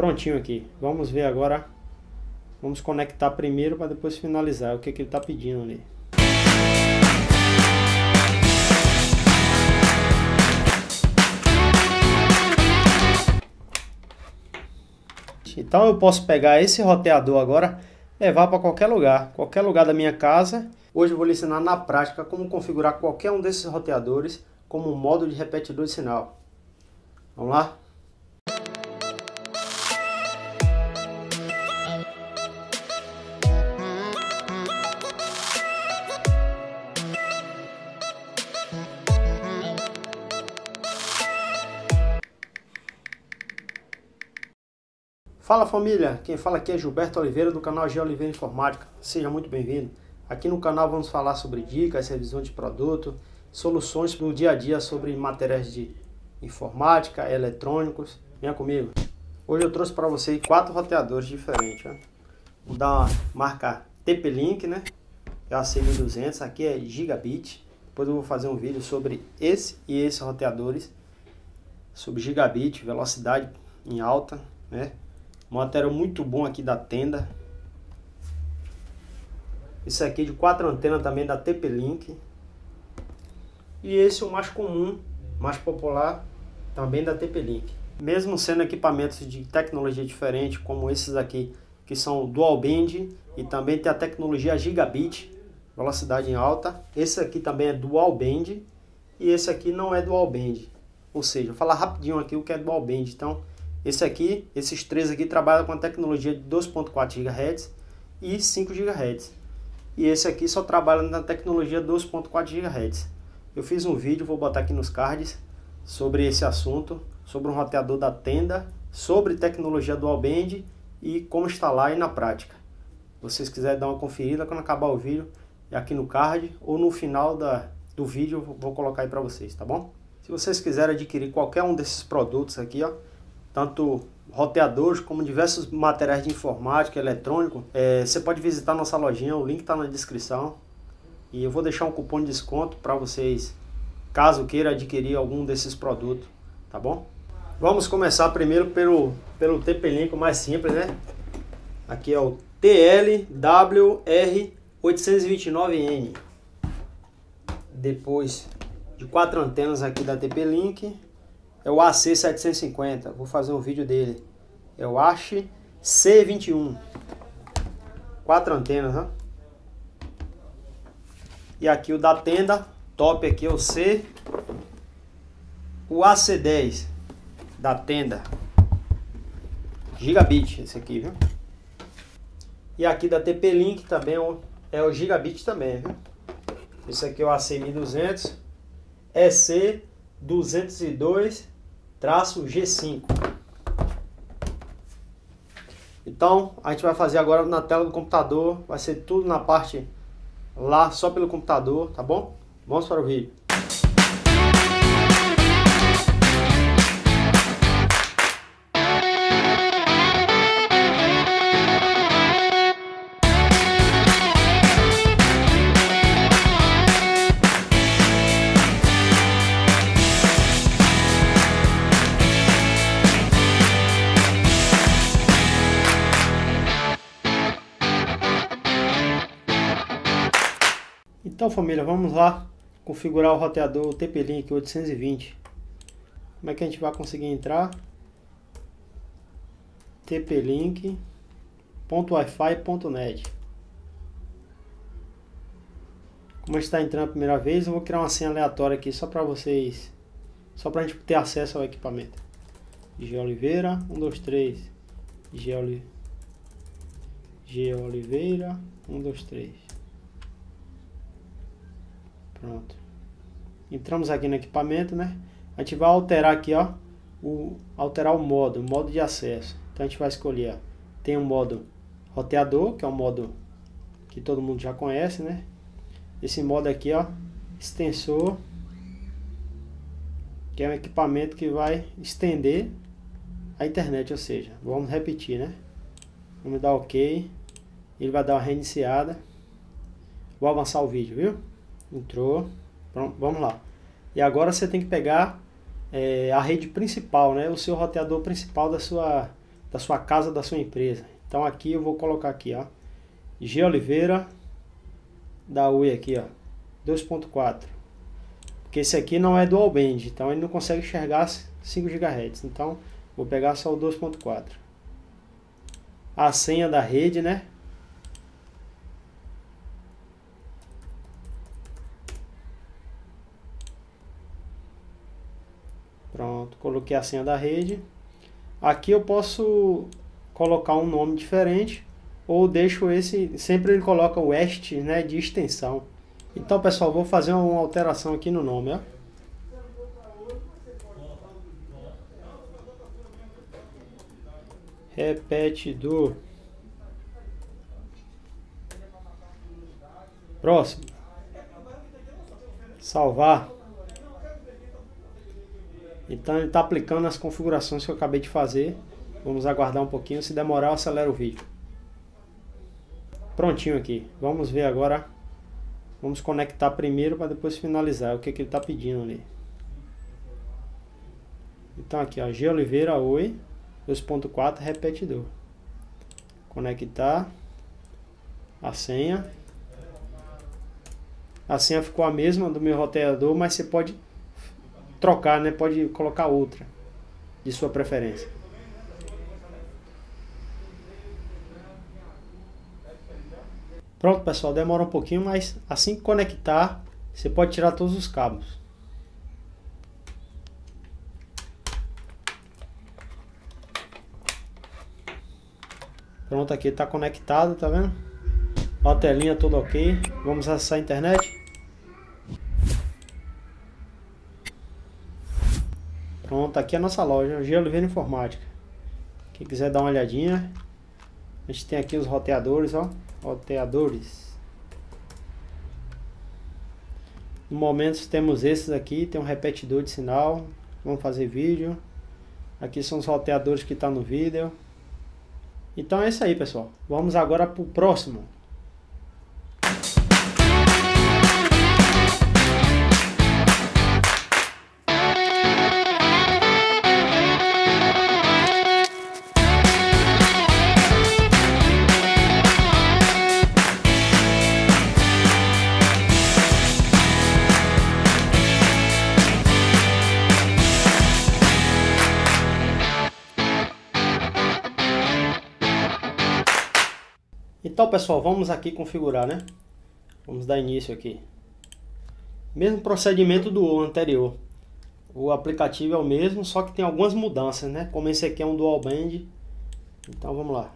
prontinho aqui. Vamos ver agora. Vamos conectar primeiro para depois finalizar o que, que ele está pedindo ali. Então eu posso pegar esse roteador agora, levar para qualquer lugar, qualquer lugar da minha casa. Hoje eu vou lhe ensinar na prática como configurar qualquer um desses roteadores como um modo de repetidor de sinal. Vamos lá? Fala família, quem fala aqui é Gilberto Oliveira do canal G Oliveira Informática. Seja muito bem-vindo. Aqui no canal vamos falar sobre dicas, revisão de produto, soluções para o dia a dia sobre matérias de informática, eletrônicos. Venha comigo. Hoje eu trouxe para você quatro roteadores diferentes. Né? Vou dar uma marca TP-Link, né? É a C1200, aqui é gigabit. Depois eu vou fazer um vídeo sobre esse e esses roteadores, sobre gigabit, velocidade em alta, né? Motel muito bom aqui da tenda. Esse aqui é de quatro antenas também da TP-Link. E esse é o mais comum, mais popular, também da TP-Link. Mesmo sendo equipamentos de tecnologia diferente, como esses aqui, que são dual band e também tem a tecnologia gigabit, velocidade em alta. Esse aqui também é dual band e esse aqui não é dual band. Ou seja, vou falar rapidinho aqui o que é dual band. Então, esse aqui, esses três aqui trabalham com a tecnologia de 2.4 GHz e 5 GHz. E esse aqui só trabalha na tecnologia 2.4 GHz. Eu fiz um vídeo, vou botar aqui nos cards, sobre esse assunto, sobre um roteador da tenda, sobre tecnologia dual band e como instalar aí na prática. Se vocês quiserem dar uma conferida quando acabar o vídeo, é aqui no card ou no final da, do vídeo eu vou colocar aí para vocês, tá bom? Se vocês quiserem adquirir qualquer um desses produtos aqui, ó, tanto roteadores como diversos materiais de informática, eletrônico. É, você pode visitar nossa lojinha, o link está na descrição. E eu vou deixar um cupom de desconto para vocês, caso queira adquirir algum desses produtos, tá bom? Vamos começar primeiro pelo, pelo TP-Link mais simples, né? Aqui é o TLWR829N. Depois de quatro antenas aqui da TP-Link, é o AC750. Vou fazer um vídeo dele. É o ASH C21. Quatro antenas, né? E aqui o da tenda. Top aqui é o C. O AC10 da tenda. Gigabit esse aqui, viu? E aqui da TP-Link também é o Gigabit também, viu? Esse aqui é o AC1200. EC 202-G5. Então, a gente vai fazer agora na tela do computador, vai ser tudo na parte lá, só pelo computador, tá bom? Vamos para o vídeo. família, vamos lá configurar o roteador TP-Link 820. Como é que a gente vai conseguir entrar? tp-link.wifi.net Como a gente está entrando a primeira vez, eu vou criar uma senha aleatória aqui só para vocês, só para a gente ter acesso ao equipamento. G Oliveira, 123, G, G Oliveira, 123. Pronto. Entramos aqui no equipamento, né? A gente vai alterar aqui, ó, o, alterar o modo, o modo de acesso. Então a gente vai escolher, ó, tem o um modo roteador, que é o um modo que todo mundo já conhece, né? Esse modo aqui, ó, extensor, que é um equipamento que vai estender a internet, ou seja, vamos repetir, né? Vamos dar OK, ele vai dar uma reiniciada. Vou avançar o vídeo, viu? Entrou. Pronto, vamos lá. E agora você tem que pegar é, a rede principal, né? O seu roteador principal da sua, da sua casa, da sua empresa. Então aqui eu vou colocar aqui, ó. G Oliveira da UI aqui, ó. 2.4. Porque esse aqui não é dual band, então ele não consegue enxergar 5 GHz. Então vou pegar só o 2.4. A senha da rede, né? Pronto, coloquei a senha da rede. Aqui eu posso colocar um nome diferente ou deixo esse, sempre ele coloca o est, né, de extensão. Então, pessoal, vou fazer uma alteração aqui no nome, ó. Repete do próximo. Salvar. Então ele está aplicando as configurações que eu acabei de fazer. Vamos aguardar um pouquinho, se demorar eu acelero o vídeo. Prontinho aqui. Vamos ver agora. Vamos conectar primeiro para depois finalizar. O que, que ele está pedindo ali. Então aqui, ó, G Oliveira, oi, 2.4, repetidor. Conectar. A senha. A senha ficou a mesma do meu roteador, mas você pode trocar, né? Pode colocar outra de sua preferência. Pronto, pessoal, demora um pouquinho, mas assim que conectar, você pode tirar todos os cabos. Pronto, aqui está conectado, tá vendo? A telinha toda ok. Vamos acessar a internet. Pronto, aqui é a nossa loja, Gelo Verde Informática. Quem quiser dar uma olhadinha, a gente tem aqui os roteadores, ó, roteadores. No momento temos esses aqui, tem um repetidor de sinal, vamos fazer vídeo. Aqui são os roteadores que está no vídeo. Então é isso aí, pessoal. Vamos agora para o próximo. pessoal, vamos aqui configurar, né? Vamos dar início aqui. Mesmo procedimento do anterior. O aplicativo é o mesmo, só que tem algumas mudanças, né? Como esse aqui é um dual band. Então vamos lá.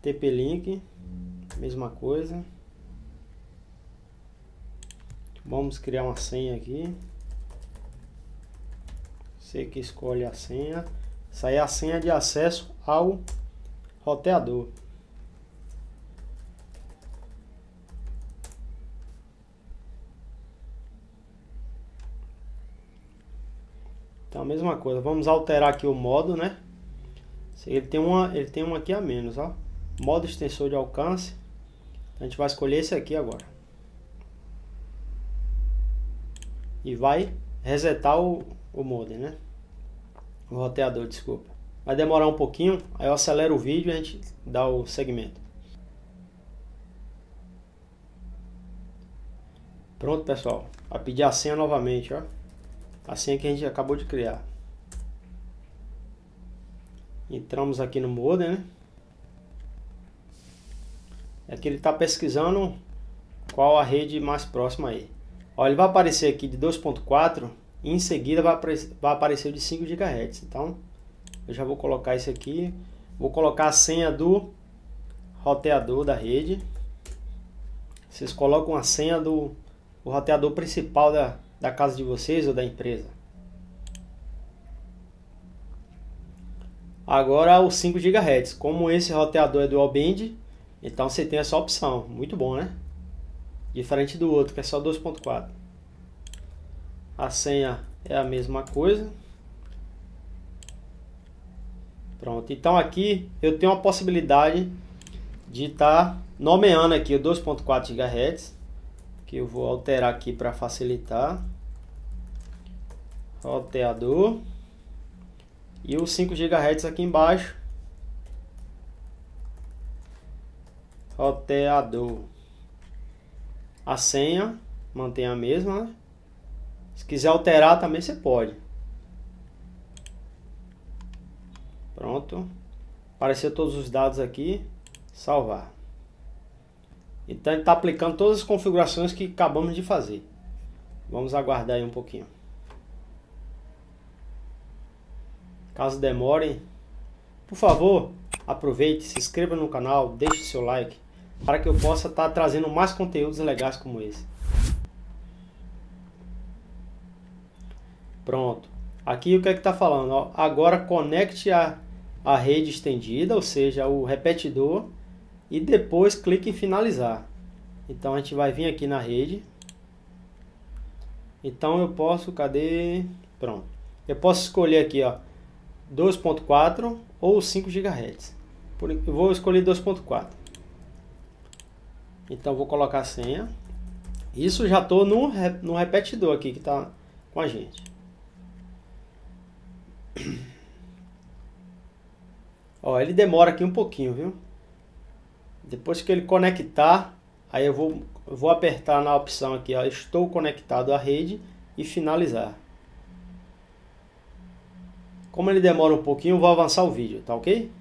TP-Link, mesma coisa. Vamos criar uma senha aqui. Você que escolhe a senha. Isso aí é a senha de acesso ao roteador. mesma coisa. Vamos alterar aqui o modo, né? Ele tem uma, ele tem uma aqui a menos, ó. Modo extensor de alcance. Então, a gente vai escolher esse aqui agora. E vai resetar o, o modem, né? O roteador, desculpa. Vai demorar um pouquinho, aí eu acelero o vídeo e a gente dá o segmento. Pronto, pessoal. A pedir a senha novamente, ó a assim senha é que a gente acabou de criar. Entramos aqui no modem, né? É que ele está pesquisando qual a rede mais próxima aí. Olha, ele vai aparecer aqui de 2.4 e em seguida vai, aparecer, vai aparecer o de 5 GHz. Então, eu já vou colocar isso aqui. Vou colocar a senha do roteador da rede. Vocês colocam a senha do roteador principal da, da casa de vocês ou da empresa. Agora o 5 GHz, como esse roteador é dual band, então você tem essa opção, muito bom, né? Diferente do outro que é só 2.4. A senha é a mesma coisa. Pronto, então aqui eu tenho a possibilidade de estar tá nomeando aqui o 2.4 GHz que eu vou alterar aqui para facilitar. Roteador. E o 5 GHz aqui embaixo. Roteador. A senha mantém a mesma, né? Se quiser alterar também você pode. Pronto. Apareceu todos os dados aqui. Salvar. Então ele está aplicando todas as configurações que acabamos de fazer. Vamos aguardar aí um pouquinho. Caso demore, por favor, aproveite, se inscreva no canal, deixe seu like, para que eu possa estar tá trazendo mais conteúdos legais como esse. Pronto. Aqui o que é que está falando? Ó, agora conecte a, a rede estendida, ou seja, o repetidor e depois clique em finalizar. Então a gente vai vir aqui na rede. Então eu posso, cadê? Pronto. Eu posso escolher aqui, ó, 2.4 ou 5 GHz. Por, eu vou escolher 2.4. Então vou colocar a senha. Isso já estou no, no repetidor aqui que está com a gente. Ó, ele demora aqui um pouquinho, viu? Depois que ele conectar, aí eu vou, eu vou apertar na opção aqui, ó, estou conectado à rede e finalizar. Como ele demora um pouquinho, vou avançar o vídeo, tá ok?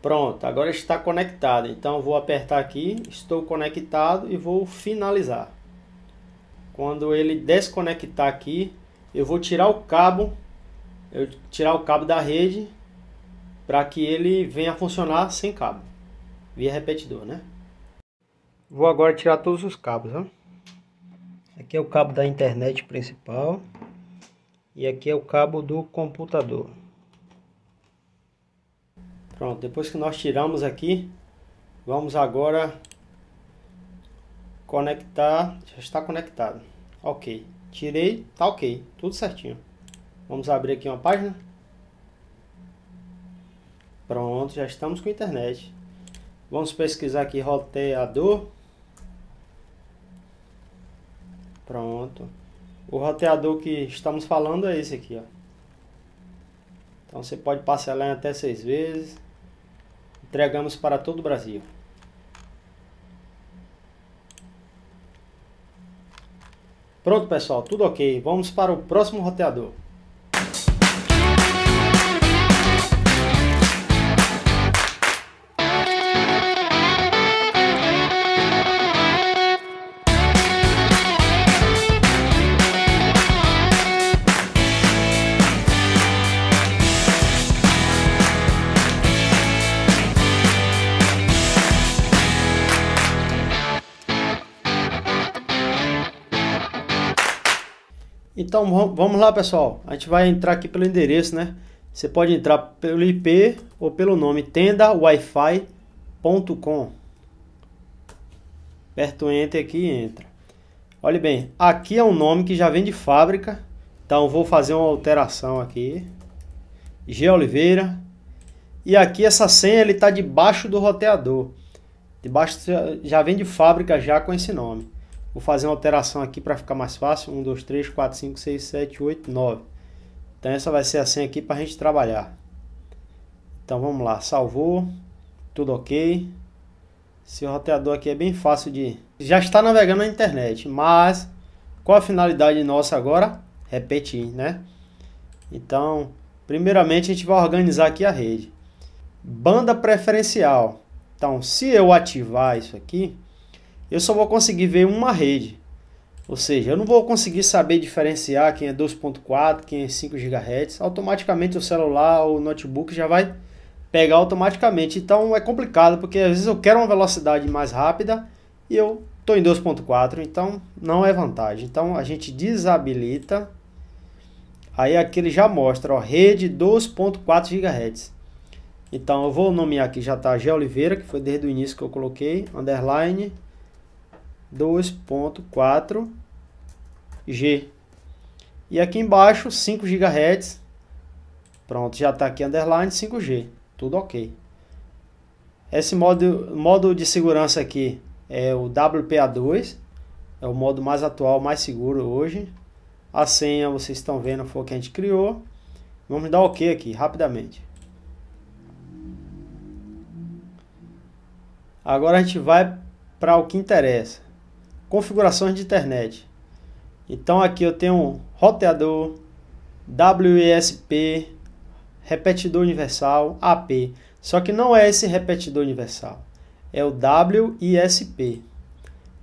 Pronto, agora está conectado. Então vou apertar aqui, estou conectado e vou finalizar. Quando ele desconectar aqui, eu vou tirar o cabo, eu tirar o cabo da rede para que ele venha funcionar sem cabo via repetidor, né? Vou agora tirar todos os cabos, ó. Aqui é o cabo da internet principal e aqui é o cabo do computador. Pronto, depois que nós tiramos aqui, vamos agora conectar, já está conectado. Ok, tirei, tá ok, tudo certinho. Vamos abrir aqui uma página. Pronto, já estamos com a internet. Vamos pesquisar aqui roteador. Pronto. O roteador que estamos falando é esse aqui, ó. Então você pode parcelar em até seis vezes. Entregamos para todo o Brasil. Pronto, pessoal. Tudo ok. Vamos para o próximo roteador. Então vamos lá, pessoal. A gente vai entrar aqui pelo endereço, né? Você pode entrar pelo IP ou pelo nome tendawifi.com. Aperto o Enter aqui e entra. Olhe bem, aqui é um nome que já vem de fábrica. Então vou fazer uma alteração aqui. G Oliveira. E aqui essa senha ele está debaixo do roteador. Debaixo já vem de fábrica já com esse nome. Vou fazer uma alteração aqui para ficar mais fácil. 1, 2, 3, 4, 5, 6, 7, 8, 9. Então essa vai ser a senha aqui para a gente trabalhar. Então vamos lá, salvou, tudo ok. Esse roteador aqui é bem fácil de... Já está navegando na internet, mas qual a finalidade nossa agora? Repetir, né? Então, primeiramente a gente vai organizar aqui a rede. Banda preferencial. Então, se eu ativar isso aqui, eu só vou conseguir ver uma rede. Ou seja, eu não vou conseguir saber diferenciar quem é 2.4, quem é 5 GHz. Automaticamente o celular ou o notebook já vai pegar automaticamente. Então é complicado, porque às vezes eu quero uma velocidade mais rápida e eu estou em 2.4, então não é vantagem. Então a gente desabilita. Aí aqui ele já mostra, ó, rede 2.4 GHz. Então eu vou nomear aqui, já está G Oliveira, que foi desde o início que eu coloquei, underline 2.4 G. E aqui embaixo, 5 GHz. Pronto, já está aqui underline 5G. Tudo ok. Esse modo, modo de segurança aqui é o WPA2. É o modo mais atual, mais seguro hoje. A senha, vocês estão vendo, foi o que a gente criou. Vamos dar OK aqui, rapidamente. Agora a gente vai para o que interessa configurações de internet. Então aqui eu tenho um roteador, WESP, repetidor universal, AP. Só que não é esse repetidor universal, é o WISP.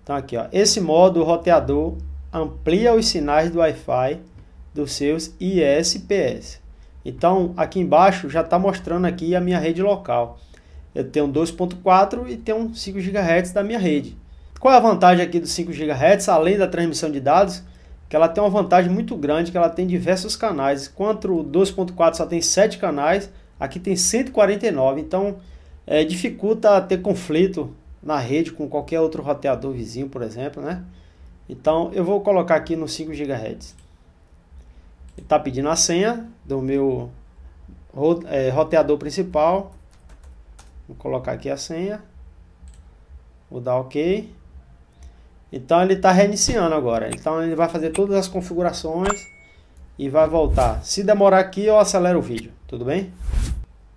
Então aqui, ó, esse modo o roteador amplia os sinais do Wi-Fi dos seus ISPs. Então aqui embaixo já está mostrando aqui a minha rede local. Eu tenho 2.4 e tenho 5 GHz da minha rede. Qual é a vantagem aqui dos 5 GHz, além da transmissão de dados? Que ela tem uma vantagem muito grande, que ela tem diversos canais. Enquanto o 2.4 só tem 7 canais, aqui tem 149. Então, é, dificulta ter conflito na rede com qualquer outro roteador vizinho, por exemplo, né? Então, eu vou colocar aqui no 5 GHz. Está pedindo a senha do meu é, roteador principal. Vou colocar aqui a senha. Vou dar OK. Então ele está reiniciando agora. Então ele vai fazer todas as configurações e vai voltar. Se demorar aqui, eu acelero o vídeo, tudo bem?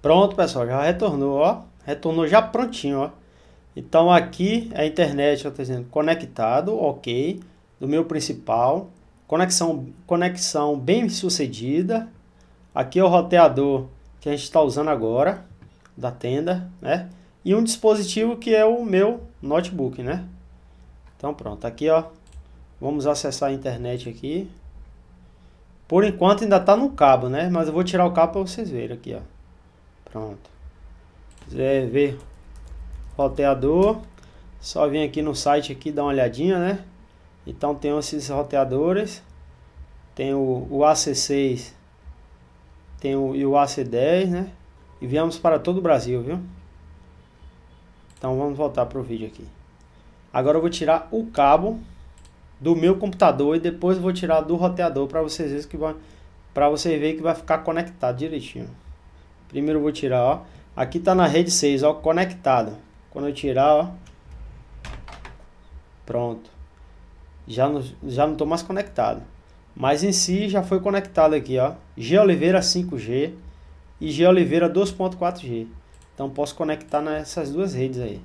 Pronto, pessoal, já retornou, ó. Retornou já prontinho, ó. Então aqui é a internet, está dizendo conectado, ok, do meu principal. Conexão, conexão bem sucedida. Aqui é o roteador que a gente está usando agora, da tenda, né? E um dispositivo que é o meu notebook, né? Então pronto, aqui ó, vamos acessar a internet aqui. Por enquanto ainda tá no cabo, né? Mas eu vou tirar o cabo para vocês verem aqui, ó. Pronto. quiser ver roteador, só vem aqui no site aqui dar uma olhadinha, né? Então tem esses roteadores, tem o, o AC6, tem o, e o AC10, né? E viemos para todo o Brasil, viu? Então vamos voltar para o vídeo aqui. Agora eu vou tirar o cabo do meu computador e depois vou tirar do roteador para vocês verem que vai para você ver que vai ficar conectado direitinho. Primeiro eu vou tirar, ó. Aqui tá na rede 6, ó, conectado. Quando eu tirar, ó, pronto. Já não, já não tô mais conectado. Mas em si já foi conectado aqui, ó. G Oliveira 5G e G Oliveira 2.4G. Então posso conectar nessas duas redes aí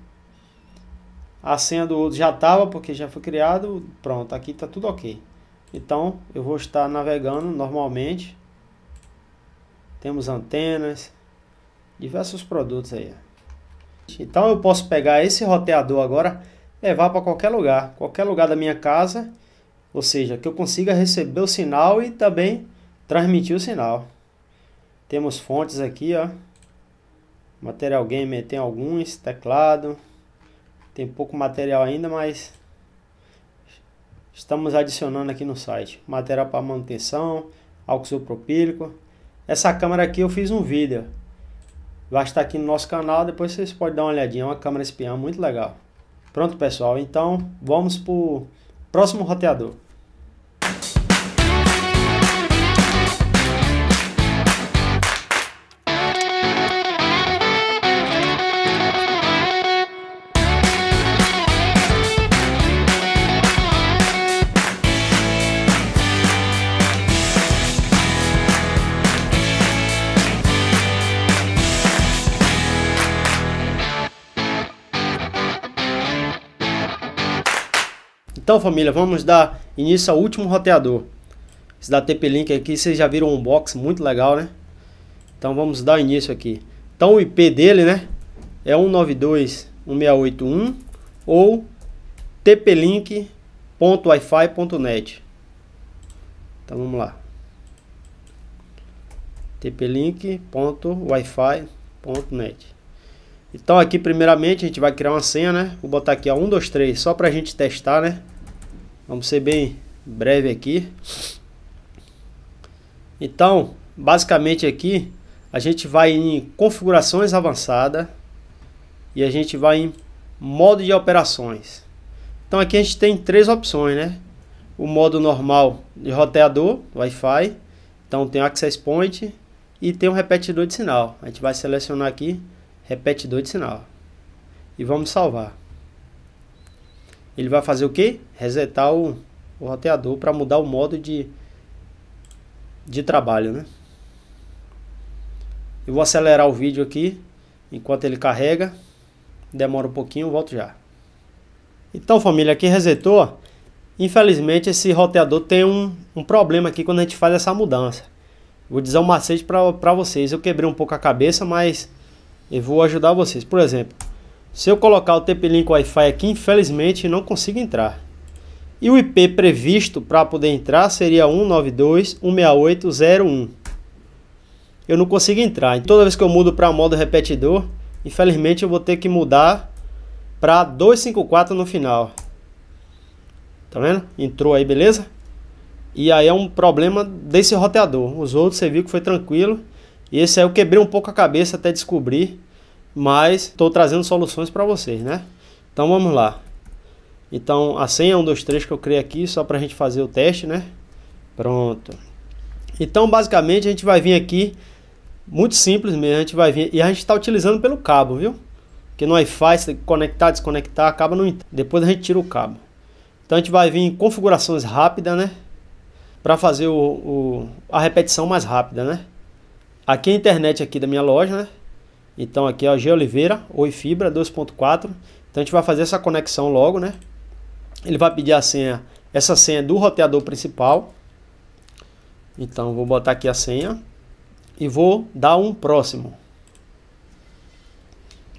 a senha do outro já estava, porque já foi criado, pronto, aqui está tudo ok. Então, eu vou estar navegando normalmente. Temos antenas, diversos produtos aí. Então, eu posso pegar esse roteador agora, levar para qualquer lugar, qualquer lugar da minha casa, ou seja, que eu consiga receber o sinal e também transmitir o sinal. Temos fontes aqui, ó. Material gamer tem alguns, teclado, tem pouco material ainda, mas estamos adicionando aqui no site. Material para manutenção, álcool isopropílico. Essa câmera aqui eu fiz um vídeo. Vai estar aqui no nosso canal, depois vocês podem dar uma olhadinha. É uma câmera espiã muito legal. Pronto, pessoal. Então, vamos para o próximo roteador. Então, família, vamos dar início ao último roteador. Esse da TP-Link aqui, vocês já viram um box muito legal, né? Então, vamos dar início aqui. Então, o IP dele, né? É 192.1681 ou tplink.wifi.net. Então, vamos lá. tplink.wifi.net. Então aqui primeiramente a gente vai criar uma senha, né? Vou botar aqui ó, 123 só pra gente testar, né? Vamos ser bem breve aqui. Então, basicamente aqui, a gente vai em configurações avançada e a gente vai em modo de operações. Então aqui a gente tem três opções, né? O modo normal de roteador, Wi-Fi, então tem o access point e tem um repetidor de sinal. A gente vai selecionar aqui repetidor de sinal e vamos salvar ele vai fazer o quê? Resetar o, o roteador para mudar o modo de, de trabalho, né? Eu vou acelerar o vídeo aqui enquanto ele carrega. Demora um pouquinho, volto já. Então, família, aqui resetou. Infelizmente, esse roteador tem um, um problema aqui quando a gente faz essa mudança. Vou dizer um macete para vocês. Eu quebrei um pouco a cabeça, mas eu vou ajudar vocês. Por exemplo, se eu colocar o TP-Link Wi-Fi aqui, infelizmente não consigo entrar. E o IP previsto para poder entrar seria 192.168.01. Eu não consigo entrar. toda vez que eu mudo para modo repetidor, infelizmente eu vou ter que mudar para 254 no final. Tá vendo? Entrou aí, beleza? E aí é um problema desse roteador. Os outros você viu que foi tranquilo. E esse aí eu quebrei um pouco a cabeça até descobrir mas estou trazendo soluções para vocês, né? Então vamos lá. Então a senha 123 que eu criei aqui só para a gente fazer o teste, né? Pronto. Então basicamente a gente vai vir aqui, muito simples mesmo, a gente vai vir e a gente está utilizando pelo cabo, viu? Porque no Wi-Fi, se conectar, desconectar, acaba não. Depois a gente tira o cabo. Então a gente vai vir em configurações rápidas, né? Para fazer o, o, a repetição mais rápida, né? Aqui é a internet aqui da minha loja, né? Então aqui é o G Oliveira, Oi Fibra 2.4. Então a gente vai fazer essa conexão logo, né? Ele vai pedir a senha, essa senha do roteador principal. Então vou botar aqui a senha e vou dar um próximo.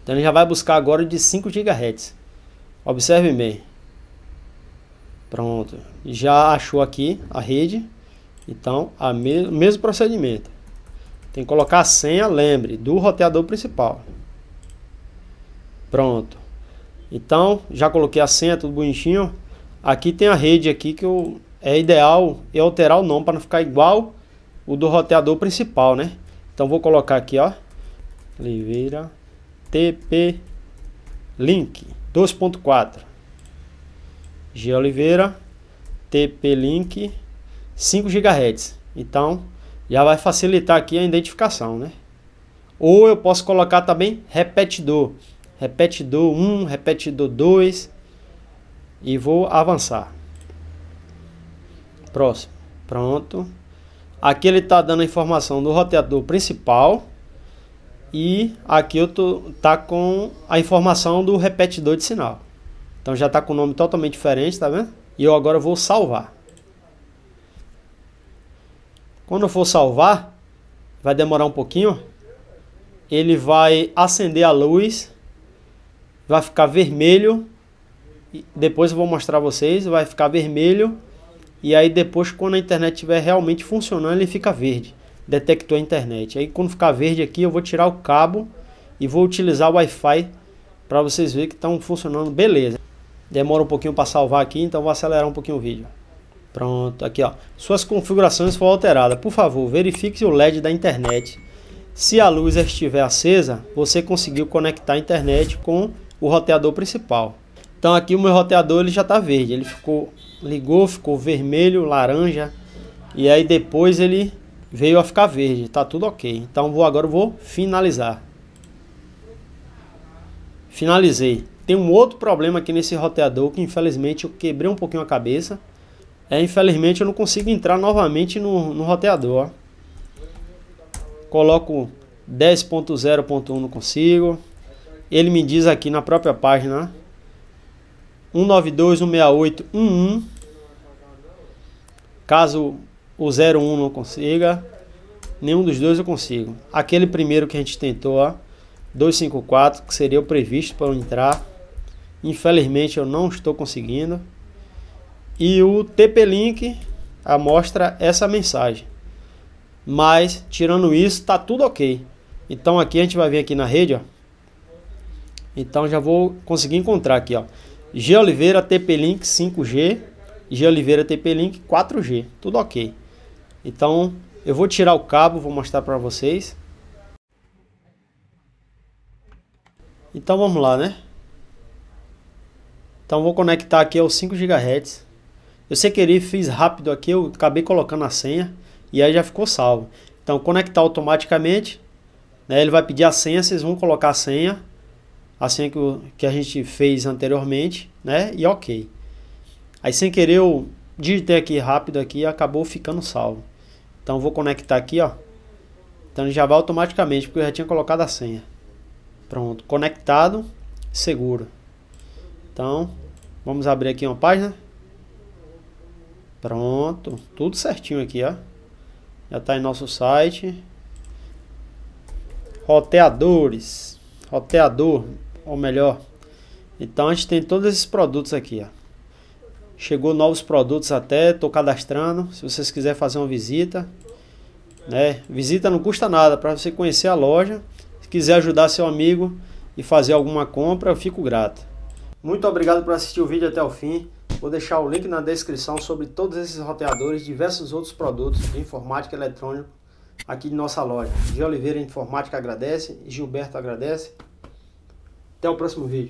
Então ele já vai buscar agora de 5 GHz. Observe bem. Pronto, já achou aqui a rede. Então, o mesmo procedimento. Tem que colocar a senha, lembre, do roteador principal. Pronto. Então, já coloquei a senha, tudo bonitinho. Aqui tem a rede aqui que eu, é ideal eu alterar o nome para não ficar igual o do roteador principal, né? Então vou colocar aqui, ó. Oliveira TP Link 2.4 G Oliveira TP Link 5 GHz. Então, já vai facilitar aqui a identificação, né? Ou eu posso colocar também repetidor, repetidor 1, repetidor 2 e vou avançar. Próximo, pronto. Aqui ele está dando a informação do roteador principal e aqui eu tô tá com a informação do repetidor de sinal. Então já está com o nome totalmente diferente, tá vendo? E eu agora vou salvar. Quando for salvar, vai demorar um pouquinho. Ele vai acender a luz, vai ficar vermelho. Depois eu vou mostrar a vocês, vai ficar vermelho. E aí depois, quando a internet estiver realmente funcionando, ele fica verde. Detectou a internet. Aí quando ficar verde aqui, eu vou tirar o cabo e vou utilizar o Wi-Fi para vocês verem que estão funcionando beleza. Demora um pouquinho para salvar aqui, então vou acelerar um pouquinho o vídeo. Pronto, aqui ó. Suas configurações foram alteradas. Por favor, verifique o LED da internet. Se a luz estiver acesa, você conseguiu conectar a internet com o roteador principal. Então aqui o meu roteador ele já está verde. Ele ficou ligou, ficou vermelho, laranja e aí depois ele veio a ficar verde. Tá tudo ok. Então vou agora vou finalizar. Finalizei. Tem um outro problema aqui nesse roteador que infelizmente eu quebrei um pouquinho a cabeça é, infelizmente eu não consigo entrar novamente no, no roteador. Coloco 10.0.1 não consigo. Ele me diz aqui na própria página 192.168.11 Caso o 01 não consiga, nenhum dos dois eu consigo. Aquele primeiro que a gente tentou, ó, 254, que seria o previsto para eu entrar. Infelizmente eu não estou conseguindo e o TP-Link mostra essa mensagem. Mas, tirando isso, está tudo ok. Então, aqui a gente vai vir aqui na rede, ó. Então, já vou conseguir encontrar aqui, ó. G Oliveira TP-Link 5G, G Oliveira TP-Link 4G, tudo ok. Então, eu vou tirar o cabo, vou mostrar para vocês. Então, vamos lá, né? Então, vou conectar aqui aos 5 GHz. Eu sei querer, fiz rápido aqui, eu acabei colocando a senha e aí já ficou salvo. Então, conectar automaticamente, né, ele vai pedir a senha, vocês vão colocar a senha, a senha que, que a gente fez anteriormente, né, e ok. Aí, sem querer, eu digitei aqui rápido aqui e acabou ficando salvo. Então, vou conectar aqui, ó. Então, já vai automaticamente, porque eu já tinha colocado a senha. Pronto, conectado, seguro. Então, vamos abrir aqui uma página. Pronto, tudo certinho aqui, ó. Já está em nosso site. Roteadores, roteador, ou melhor. Então a gente tem todos esses produtos aqui, ó. Chegou novos produtos até, tô cadastrando. Se vocês quiserem fazer uma visita, né? Visita não custa nada para você conhecer a loja. Se quiser ajudar seu amigo e fazer alguma compra, eu fico grato. Muito obrigado por assistir o vídeo até o fim. Vou deixar o link na descrição sobre todos esses roteadores e diversos outros produtos de informática eletrônica aqui de nossa loja. De Oliveira Informática agradece, Gilberto agradece. Até o próximo vídeo.